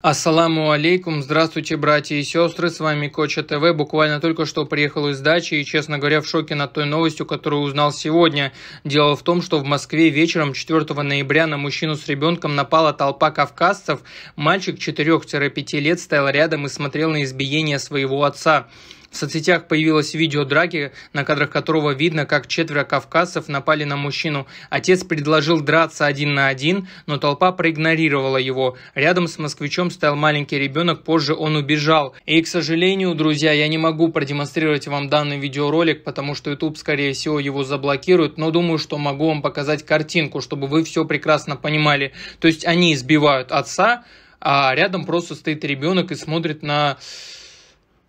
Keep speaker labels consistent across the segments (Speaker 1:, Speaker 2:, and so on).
Speaker 1: Ассаламу алейкум, здравствуйте, братья и сестры, с вами Коча ТВ. Буквально только что приехал из дачи и, честно говоря, в шоке над той новостью, которую узнал сегодня. Дело в том, что в Москве вечером 4 ноября на мужчину с ребенком напала толпа кавказцев. Мальчик 4-5 лет стоял рядом и смотрел на избиение своего отца. В соцсетях появилось видео драки, на кадрах которого видно, как четверо кавказцев напали на мужчину. Отец предложил драться один на один, но толпа проигнорировала его. Рядом с москвичом стоял маленький ребенок, позже он убежал. И, к сожалению, друзья, я не могу продемонстрировать вам данный видеоролик, потому что YouTube, скорее всего, его заблокирует, но думаю, что могу вам показать картинку, чтобы вы все прекрасно понимали. То есть они избивают отца, а рядом просто стоит ребенок и смотрит на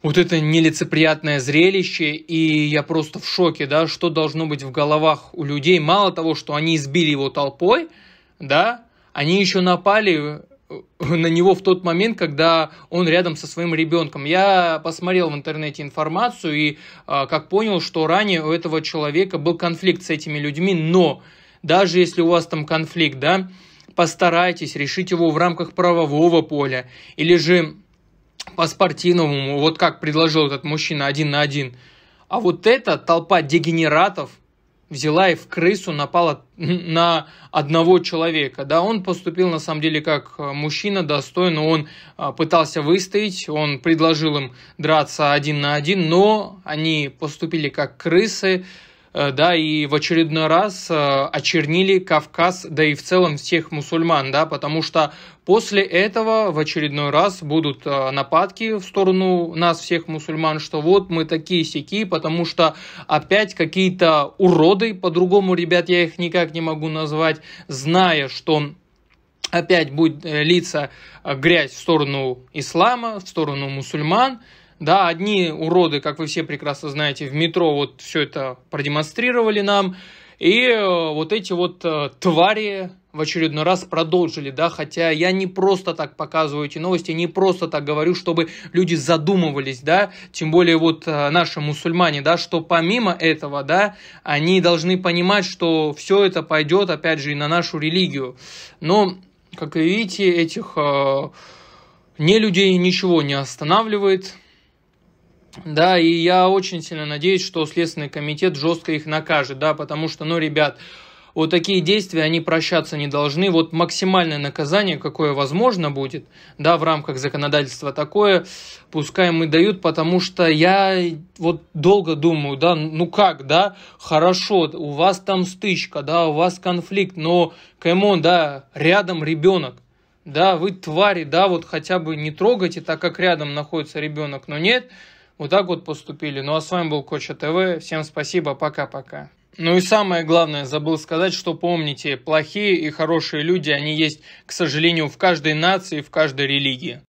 Speaker 1: вот это нелицеприятное зрелище, и я просто в шоке, да, что должно быть в головах у людей. Мало того, что они избили его толпой, да, они еще напали э, на него в тот момент, когда он рядом со своим ребенком. Я посмотрел в интернете информацию и а, как понял, что ранее у этого человека был конфликт с этими людьми, но даже если у вас там конфликт, да, постарайтесь решить его в рамках правового поля или же по-спортивному, вот как предложил этот мужчина один на один. А вот эта толпа дегенератов взяла и в крысу напала на одного человека. Да, он поступил на самом деле как мужчина достойно, он а, пытался выстоять, он предложил им драться один на один, но они поступили как крысы, Э, да, и в очередной раз э, очернили Кавказ, да и в целом всех мусульман, да, потому что после этого в очередной раз будут э, нападки в сторону нас всех мусульман, что вот мы такие сики потому что опять какие-то уроды, по-другому, ребят, я их никак не могу назвать, зная, что опять будет литься грязь в сторону ислама, в сторону мусульман, да, одни уроды, как вы все прекрасно знаете, в метро вот все это продемонстрировали нам. И э, вот эти вот э, твари в очередной раз продолжили, да, хотя я не просто так показываю эти новости, не просто так говорю, чтобы люди задумывались, да, тем более вот э, наши мусульмане, да, что помимо этого, да, они должны понимать, что все это пойдет, опять же, и на нашу религию. Но, как вы видите, этих э, не людей ничего не останавливает, да, и я очень сильно надеюсь, что Следственный комитет жестко их накажет, да, потому что, ну, ребят, вот такие действия, они прощаться не должны. Вот максимальное наказание, какое возможно будет, да, в рамках законодательства такое, пускай мы дают, потому что я вот долго думаю, да, ну как, да, хорошо, у вас там стычка, да, у вас конфликт, но, камон, да, рядом ребенок, да, вы твари, да, вот хотя бы не трогайте, так как рядом находится ребенок, но нет, вот так вот поступили. Ну а с вами был Коча ТВ. Всем спасибо, пока-пока. Ну и самое главное, забыл сказать, что помните, плохие и хорошие люди, они есть, к сожалению, в каждой нации, в каждой религии.